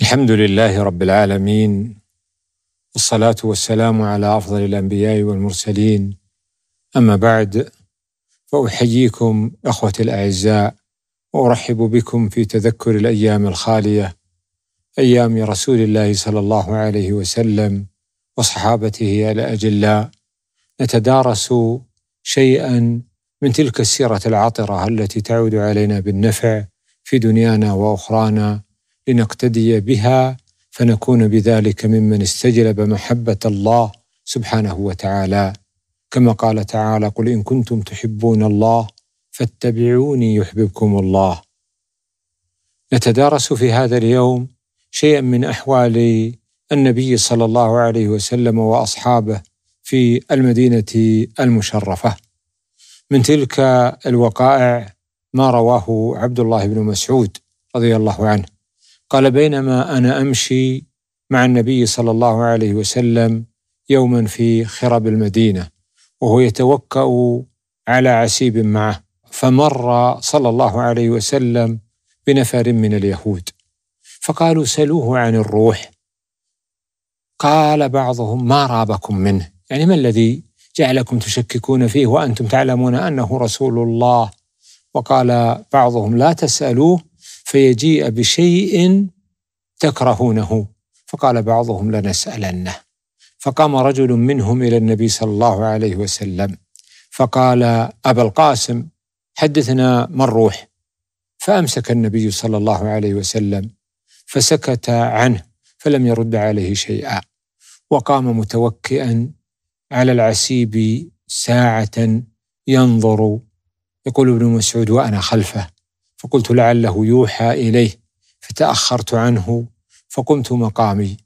الحمد لله رب العالمين والصلاة والسلام على أفضل الأنبياء والمرسلين أما بعد فأحييكم أخوتي الأعزاء وأرحب بكم في تذكر الأيام الخالية أيام رسول الله صلى الله عليه وسلم وصحابته الأجلاء نتدارس شيئا من تلك السيرة العطرة التي تعود علينا بالنفع في دنيانا وأخرانا لنقتدي بها فنكون بذلك ممن استجلب محبه الله سبحانه وتعالى كما قال تعالى قل ان كنتم تحبون الله فاتبعوني يحببكم الله نتدارس في هذا اليوم شيئا من احوال النبي صلى الله عليه وسلم واصحابه في المدينه المشرفه من تلك الوقائع ما رواه عبد الله بن مسعود رضي الله عنه قال بينما انا امشي مع النبي صلى الله عليه وسلم يوما في خرب المدينه وهو يتوكا على عسيب معه فمر صلى الله عليه وسلم بنفر من اليهود فقالوا سلوه عن الروح قال بعضهم ما رابكم منه يعني ما الذي جعلكم تشككون فيه وانتم تعلمون انه رسول الله وقال بعضهم لا تسالوه فيجيء بشيء تكرهونه فقال بعضهم لنسألنه فقام رجل منهم إلى النبي صلى الله عليه وسلم فقال أبا القاسم حدثنا من روح فأمسك النبي صلى الله عليه وسلم فسكت عنه فلم يرد عليه شيئا وقام متوكئا على العسيب ساعة ينظر يقول ابن مسعود وأنا خلفه فقلت لعله يوحى إليه فتأخرت عنه فقمت مقامي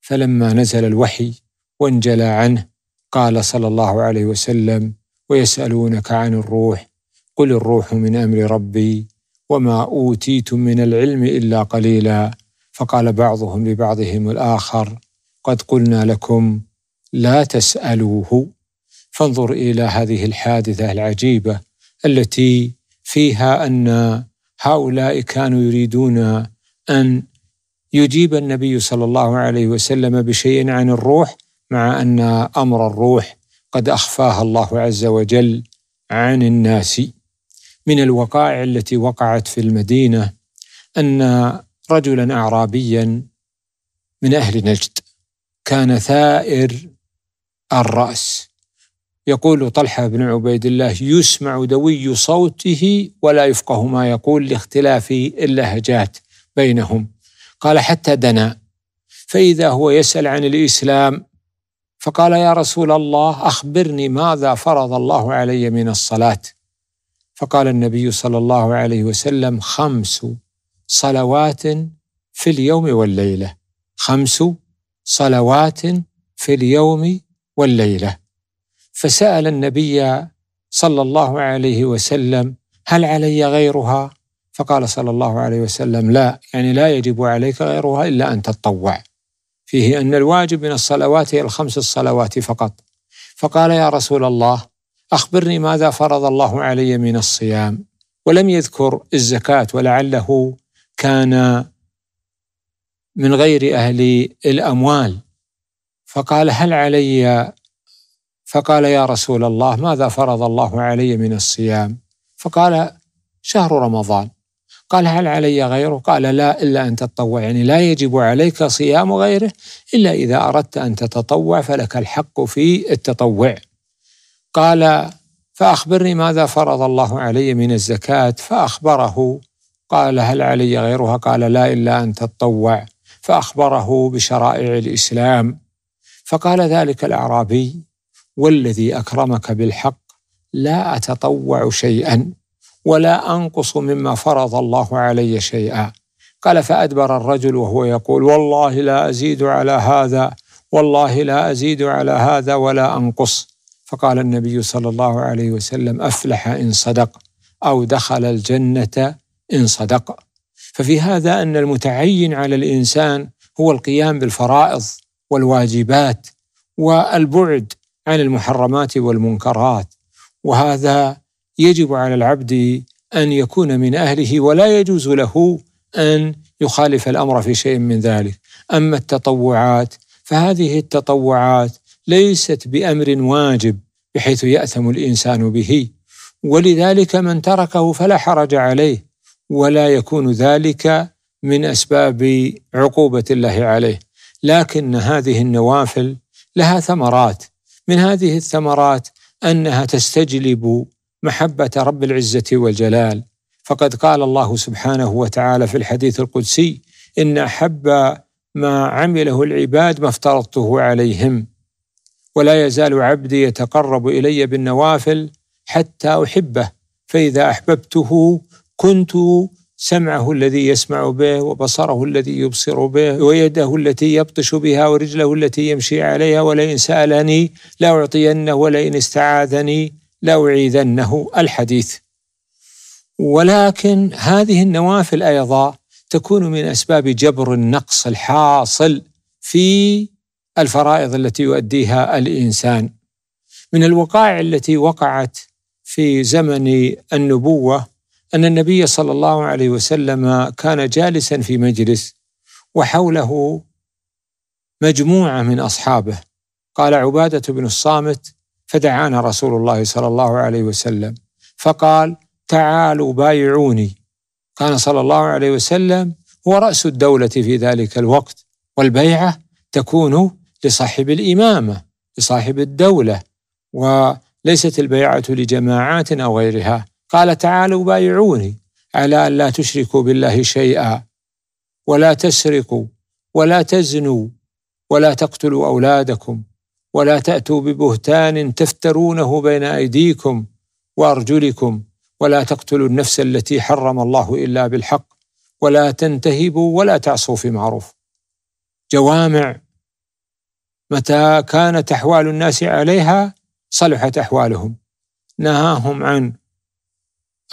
فلما نزل الوحي وانجلى عنه قال صلى الله عليه وسلم ويسألونك عن الروح قل الروح من أمر ربي وما أوتيتم من العلم إلا قليلا فقال بعضهم لبعضهم الآخر قد قلنا لكم لا تسألوه فانظر إلى هذه الحادثة العجيبة التي فيها أن هؤلاء كانوا يريدون ان يجيب النبي صلى الله عليه وسلم بشيء عن الروح مع ان امر الروح قد اخفاها الله عز وجل عن الناس من الوقائع التي وقعت في المدينه ان رجلا اعرابيا من اهل نجد كان ثائر الراس يقول طلحة بن عبيد الله يسمع دوي صوته ولا يفقه ما يقول لاختلاف اللهجات بينهم قال حتى دنا فإذا هو يسأل عن الإسلام فقال يا رسول الله أخبرني ماذا فرض الله علي من الصلاة فقال النبي صلى الله عليه وسلم خمس صلوات في اليوم والليلة خمس صلوات في اليوم والليله فسال النبي صلى الله عليه وسلم هل علي غيرها فقال صلى الله عليه وسلم لا يعني لا يجب عليك غيرها الا ان تتطوع فيه ان الواجب من الصلوات هي الخمس الصلوات فقط فقال يا رسول الله اخبرني ماذا فرض الله علي من الصيام ولم يذكر الزكاه ولعله كان من غير اهل الاموال فقال هل علي فقال يا رسول الله ماذا فرض الله علي من الصيام فقال شهر رمضان قال هل علي غيره قال لا إلا أن تتطوع يعني لا يجب عليك صيام غيره إلا إذا أردت أن تتطوع فلك الحق في التطوع قال فأخبرني ماذا فرض الله علي من الزكاة فأخبره قال هل علي غيرها قال لا إلا أن تتطوع فأخبره بشرائع الإسلام فقال ذلك الأعرابي والذي اكرمك بالحق لا اتطوع شيئا ولا انقص مما فرض الله علي شيئا قال فادبر الرجل وهو يقول والله لا ازيد على هذا والله لا ازيد على هذا ولا انقص فقال النبي صلى الله عليه وسلم افلح ان صدق او دخل الجنه ان صدق ففي هذا ان المتعين على الانسان هو القيام بالفرائض والواجبات والبعد عن المحرمات والمنكرات وهذا يجب على العبد ان يكون من اهله ولا يجوز له ان يخالف الامر في شيء من ذلك اما التطوعات فهذه التطوعات ليست بامر واجب بحيث ياثم الانسان به ولذلك من تركه فلا حرج عليه ولا يكون ذلك من اسباب عقوبه الله عليه لكن هذه النوافل لها ثمرات من هذه الثمرات انها تستجلب محبه رب العزه والجلال فقد قال الله سبحانه وتعالى في الحديث القدسي ان احب ما عمله العباد ما افترضته عليهم ولا يزال عبدي يتقرب الي بالنوافل حتى احبه فاذا احببته كنت سمعه الذي يسمع به وبصره الذي يبصر به ويده التي يبطش بها ورجله التي يمشي عليها ولئن سألني لأعطينه ولئن استعاذني لأعيذنه الحديث ولكن هذه النوافل أيضا تكون من أسباب جبر النقص الحاصل في الفرائض التي يؤديها الإنسان من الوقائع التي وقعت في زمن النبوة أن النبي صلى الله عليه وسلم كان جالسا في مجلس وحوله مجموعة من أصحابه قال عبادة بن الصامت فدعانا رسول الله صلى الله عليه وسلم فقال تعالوا بايعوني كان صلى الله عليه وسلم هو رأس الدولة في ذلك الوقت والبيعة تكون لصاحب الإمامة لصاحب الدولة وليست البيعة لجماعات أو غيرها قال تعالى بايعوني على أن لا تشركوا بالله شيئا ولا تسرقوا ولا تزنوا ولا تقتلوا أولادكم ولا تأتوا ببهتان تفترونه بين أيديكم وأرجلكم ولا تقتلوا النفس التي حرم الله إلا بالحق ولا تنتهبوا ولا تعصوا في معروف جوامع متى كانت أحوال الناس عليها صلحت أحوالهم نهاهم عن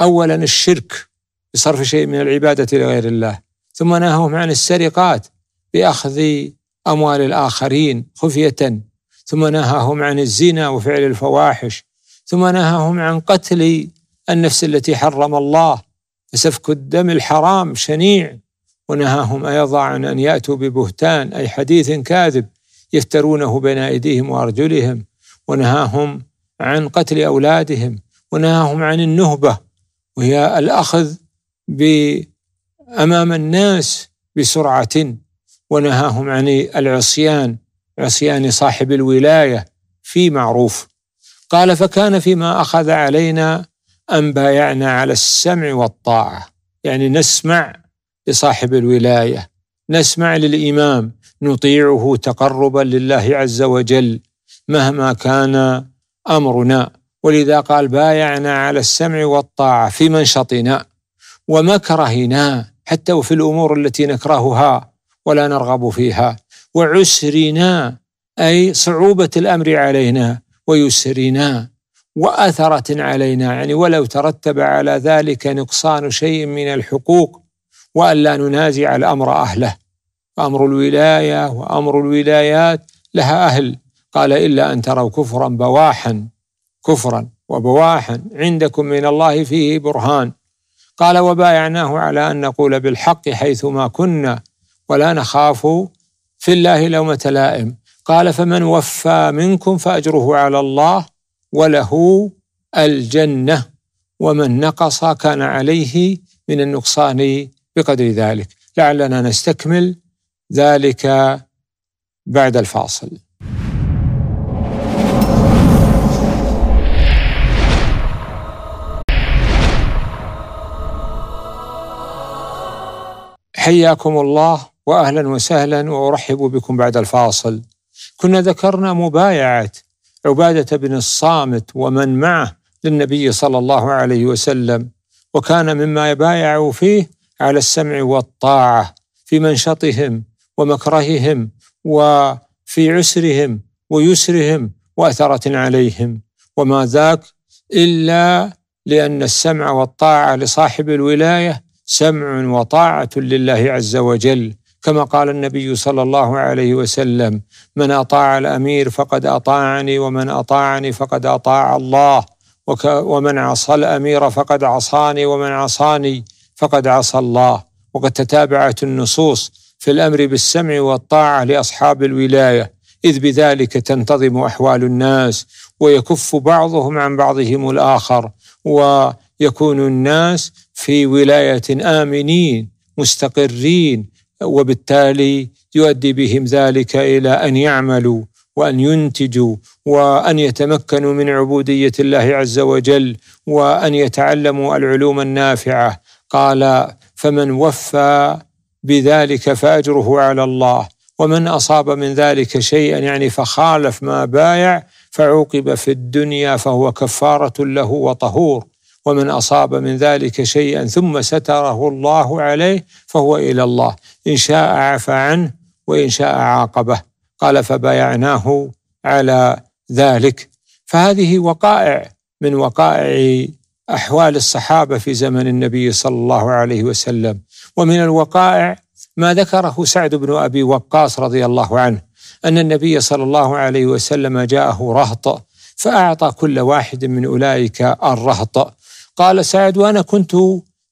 أولا الشرك بصرف شيء من العبادة لغير الله ثم نهاهم عن السرقات بأخذ أموال الآخرين خفية ثم نهاهم عن الزنا وفعل الفواحش ثم نهاهم عن قتل النفس التي حرم الله فسفك الدم الحرام شنيع ونهاهم أيضا عن أن يأتوا ببهتان أي حديث كاذب يفترونه بين أيديهم وأرجلهم ونهاهم عن قتل أولادهم ونهاهم عن النهبة وهي الأخذ أمام الناس بسرعة ونهاهم عن العصيان عصيان صاحب الولاية في معروف قال فكان فيما أخذ علينا أن بايعنا على السمع والطاعة يعني نسمع لصاحب الولاية نسمع للإمام نطيعه تقربا لله عز وجل مهما كان أمرنا ولذا قال بايعنا على السمع والطاعة في منشطنا ومكرهنا حتى وفي الأمور التي نكرهها ولا نرغب فيها وعسرنا أي صعوبة الأمر علينا ويسرنا وأثرة علينا يعني ولو ترتب على ذلك نقصان شيء من الحقوق وألا ننازع الأمر أهله أمر الولاية وأمر الولايات لها أهل قال إلا أن تروا كفرا بواحا كفرا وبواحا عندكم من الله فيه برهان قال وبايعناه على أن نقول بالحق حيثما كنا ولا نخاف في الله لومة لائم قال فمن وفى منكم فأجره على الله وله الجنة ومن نقص كان عليه من النقصان بقدر ذلك لعلنا نستكمل ذلك بعد الفاصل حياكم الله واهلا وسهلا وارحب بكم بعد الفاصل. كنا ذكرنا مبايعه عباده بن الصامت ومن معه للنبي صلى الله عليه وسلم وكان مما يبايعوا فيه على السمع والطاعه في منشطهم ومكرههم وفي عسرهم ويسرهم واثره عليهم وما ذاك الا لان السمع والطاعه لصاحب الولايه سمع وطاعه لله عز وجل كما قال النبي صلى الله عليه وسلم من اطاع الامير فقد اطاعني ومن اطاعني فقد اطاع الله ومن عصى الامير فقد عصاني ومن عصاني فقد عصى الله وقد تتابعت النصوص في الامر بالسمع والطاعه لاصحاب الولايه اذ بذلك تنتظم احوال الناس ويكف بعضهم عن بعضهم الاخر ويكون الناس في ولاية آمنين مستقرين وبالتالي يؤدي بهم ذلك إلى أن يعملوا وأن ينتجوا وأن يتمكنوا من عبودية الله عز وجل وأن يتعلموا العلوم النافعة قال فمن وفى بذلك فأجره على الله ومن أصاب من ذلك شيئا يعني فخالف ما بايع فعوقب في الدنيا فهو كفارة له وطهور ومن أصاب من ذلك شيئا ثم ستره الله عليه فهو إلى الله إن شاء عفى عنه وإن شاء عاقبه قال فبايعناه على ذلك فهذه وقائع من وقائع أحوال الصحابة في زمن النبي صلى الله عليه وسلم ومن الوقائع ما ذكره سعد بن أبي وقاص رضي الله عنه أن النبي صلى الله عليه وسلم جاءه رهط فأعطى كل واحد من أولئك الرهط قال سعد وأنا كنت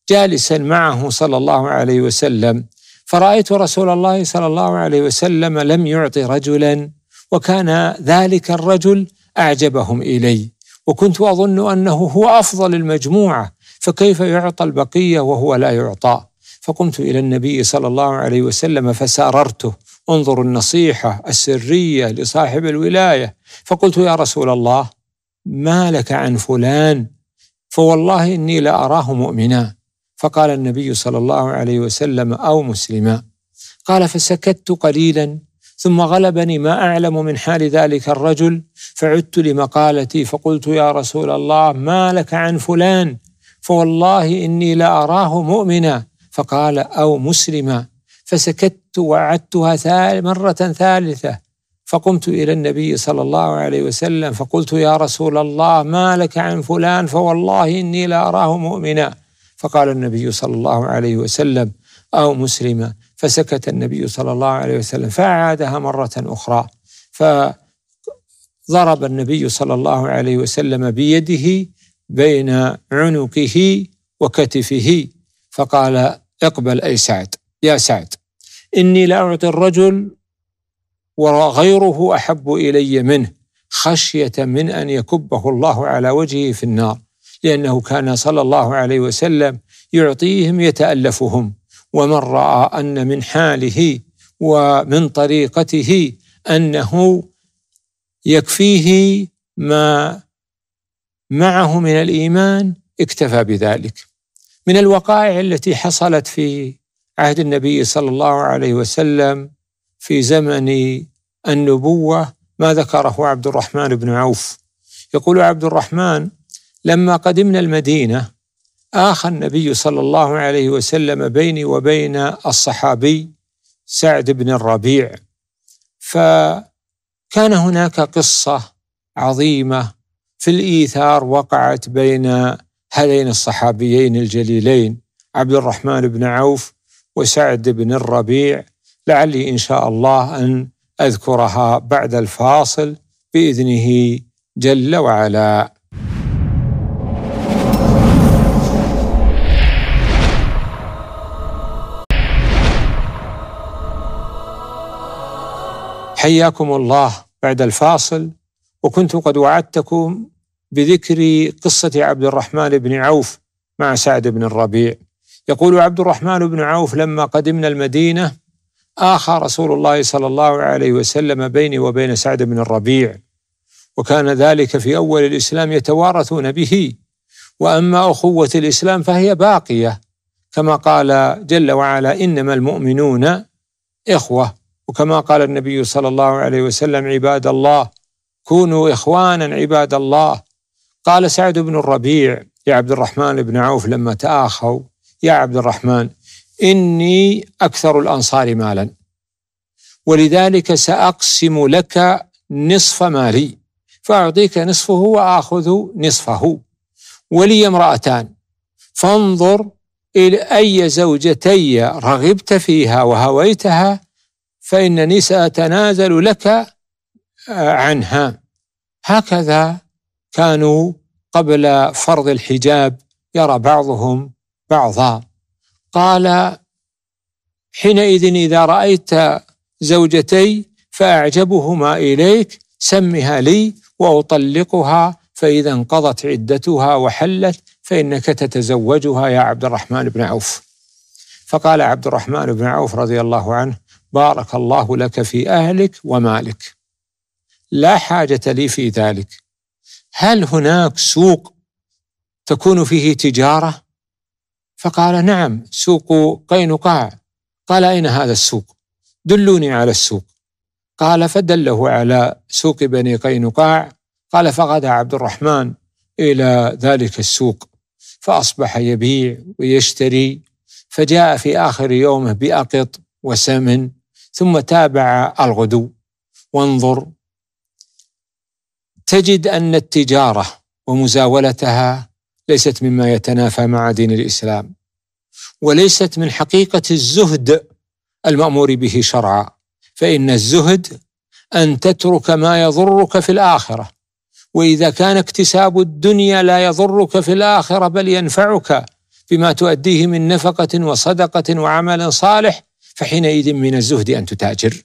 جالسا معه صلى الله عليه وسلم فرأيت رسول الله صلى الله عليه وسلم لم يعطي رجلا وكان ذلك الرجل أعجبهم إلي وكنت أظن أنه هو أفضل المجموعة فكيف يعطى البقية وهو لا يعطى فقمت إلى النبي صلى الله عليه وسلم فساررته انظر النصيحة السرية لصاحب الولاية فقلت يا رسول الله ما لك عن فلان فوالله إني لأراه مؤمنا فقال النبي صلى الله عليه وسلم أو مسلما قال فسكت قليلا ثم غلبني ما أعلم من حال ذلك الرجل فعدت لمقالتي فقلت يا رسول الله ما لك عن فلان فوالله إني لأراه مؤمنا فقال أو مسلما فسكت وعدتها مرة ثالثة فقمت الى النبي صلى الله عليه وسلم فقلت يا رسول الله ما لك عن فلان فوالله اني لا اراه مؤمنا فقال النبي صلى الله عليه وسلم او مسلما فسكت النبي صلى الله عليه وسلم فاعادها مره اخرى فضرب النبي صلى الله عليه وسلم بيده بين عنقه وكتفه فقال اقبل اي سعد يا سعد اني لا اعطي الرجل وغيره احب الي منه خشيه من ان يكبه الله على وجهه في النار لانه كان صلى الله عليه وسلم يعطيهم يتالفهم ومن راى ان من حاله ومن طريقته انه يكفيه ما معه من الايمان اكتفى بذلك من الوقائع التي حصلت في عهد النبي صلى الله عليه وسلم في زمن النبوة ما ذكره عبد الرحمن بن عوف يقول عبد الرحمن لما قدمنا المدينة آخى النبي صلى الله عليه وسلم بيني وبين الصحابي سعد بن الربيع فكان هناك قصة عظيمة في الإيثار وقعت بين هذين الصحابيين الجليلين عبد الرحمن بن عوف وسعد بن الربيع لعلي ان شاء الله ان اذكرها بعد الفاصل باذنه جل وعلا. حياكم الله بعد الفاصل وكنت قد وعدتكم بذكر قصة عبد الرحمن بن عوف مع سعد بن الربيع يقول عبد الرحمن بن عوف لما قدمنا المدينة آخى رسول الله صلى الله عليه وسلم بيني وبين سعد بن الربيع وكان ذلك في أول الإسلام يتوارثون به وأما أخوة الإسلام فهي باقية كما قال جل وعلا إنما المؤمنون إخوة وكما قال النبي صلى الله عليه وسلم عباد الله كونوا إخوانا عباد الله قال سعد بن الربيع يا عبد الرحمن بن عوف لما تآخوا يا عبد الرحمن إني أكثر الأنصار مالا ولذلك سأقسم لك نصف مالي فأعطيك نصفه وآخذ نصفه ولي امرأتان فانظر إلى أي زوجتي رغبت فيها وهويتها فإنني سأتنازل لك آه، عنها هكذا كانوا قبل فرض الحجاب يرى بعضهم بعضا قال حينئذ إذا رأيت زوجتي فأعجبهما إليك سمها لي وأطلقها فإذا انقضت عدتها وحلت فإنك تتزوجها يا عبد الرحمن بن عوف فقال عبد الرحمن بن عوف رضي الله عنه بارك الله لك في أهلك ومالك لا حاجة لي في ذلك هل هناك سوق تكون فيه تجارة فقال نعم سوق قينقاع قال أين هذا السوق دلوني على السوق قال فدله على سوق بني قينقاع قال فغدا عبد الرحمن إلى ذلك السوق فأصبح يبيع ويشتري فجاء في آخر يومه بأقط وسمن ثم تابع الغدو وانظر تجد أن التجارة ومزاولتها ليست مما يتنافى مع دين الاسلام وليست من حقيقه الزهد المامور به شرعا فان الزهد ان تترك ما يضرك في الاخره واذا كان اكتساب الدنيا لا يضرك في الاخره بل ينفعك بما تؤديه من نفقه وصدقه وعمل صالح فحينئذ من الزهد ان تتاجر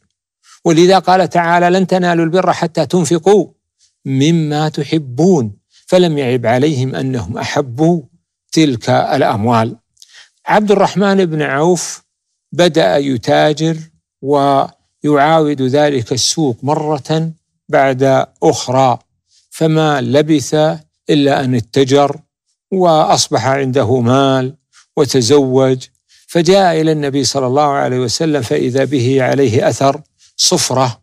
ولذا قال تعالى لن تنالوا البر حتى تنفقوا مما تحبون فلم يعب عليهم انهم احبوا تلك الاموال. عبد الرحمن بن عوف بدا يتاجر ويعاود ذلك السوق مره بعد اخرى فما لبث الا ان اتجر واصبح عنده مال وتزوج فجاء الى النبي صلى الله عليه وسلم فاذا به عليه اثر صفره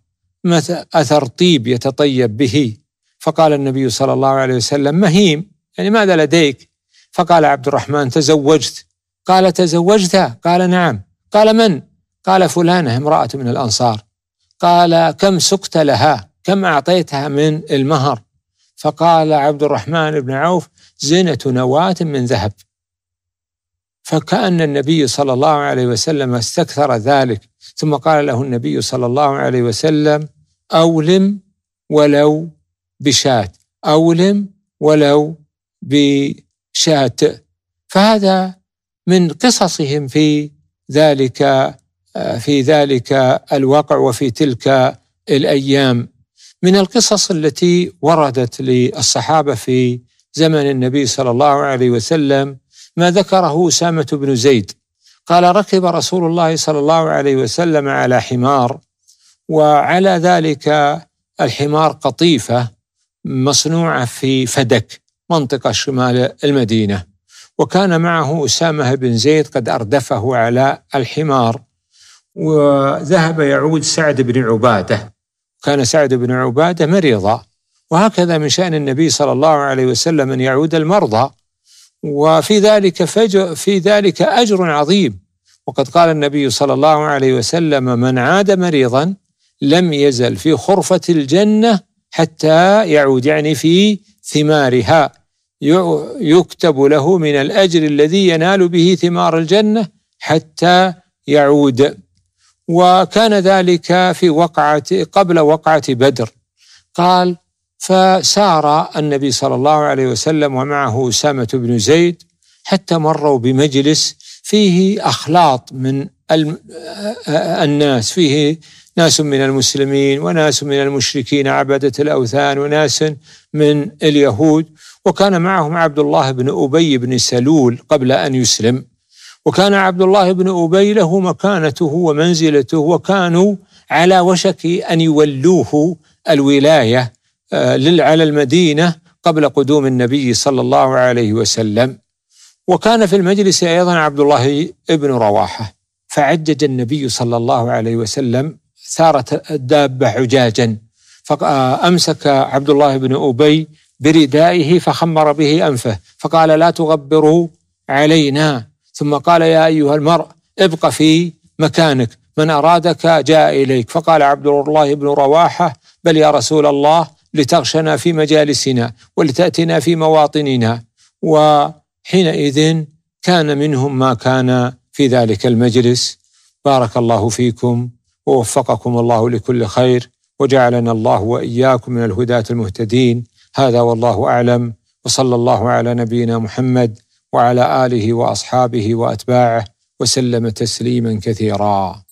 اثر طيب يتطيب به فقال النبي صلى الله عليه وسلم مهيم يعني ماذا لديك فقال عبد الرحمن تزوجت قال تزوجت قال نعم قال من قال فلانة امرأة من الأنصار قال كم سقت لها كم أعطيتها من المهر فقال عبد الرحمن بن عوف زنة نواة من ذهب فكأن النبي صلى الله عليه وسلم استكثر ذلك ثم قال له النبي صلى الله عليه وسلم أولم ولو بشاة أولم ولو بشاة فهذا من قصصهم في ذلك آه، في ذلك الواقع وفي تلك الأيام من القصص التي وردت للصحابة في زمن النبي صلى الله عليه وسلم ما ذكره أسامة بن زيد قال ركب رسول الله صلى الله عليه وسلم على حمار وعلى ذلك الحمار قطيفة مصنوعة في فدك منطقة شمال المدينة وكان معه أسامة بن زيد قد أردفه على الحمار وذهب يعود سعد بن عبادة كان سعد بن عبادة مريضا وهكذا من شأن النبي صلى الله عليه وسلم أن يعود المرضى وفي ذلك فجر في ذلك أجر عظيم وقد قال النبي صلى الله عليه وسلم من عاد مريضا لم يزل في خرفة الجنة حتى يعود يعني في ثمارها يكتب له من الأجر الذي ينال به ثمار الجنة حتى يعود وكان ذلك في وقعة قبل وقعة بدر قال فسار النبي صلى الله عليه وسلم ومعه أسامة بن زيد حتى مروا بمجلس فيه أخلاط من الناس فيه ناس من المسلمين وناس من المشركين عبدة الأوثان وناس من اليهود وكان معهم عبد الله بن أبي بن سلول قبل أن يسلم وكان عبد الله بن أبي له مكانته ومنزلته وكانوا على وشك أن يولوه الولاية آه، على المدينة قبل قدوم النبي صلى الله عليه وسلم وكان في المجلس أيضا عبد الله بن رواحة فعدد النبي صلى الله عليه وسلم صارت الدابة عجاجا فأمسك عبد الله بن أبي بردائه فخمر به أنفه فقال لا تغبروا علينا ثم قال يا أيها المرء ابق في مكانك من أرادك جاء إليك فقال عبد الله بن رواحة بل يا رسول الله لتغشنا في مجالسنا ولتأتنا في مواطننا وحينئذ كان منهم ما كان في ذلك المجلس بارك الله فيكم ووفقكم الله لكل خير وجعلنا الله واياكم من الهداة المهتدين هذا والله اعلم وصلى الله على نبينا محمد وعلى اله واصحابه واتباعه وسلم تسليما كثيرا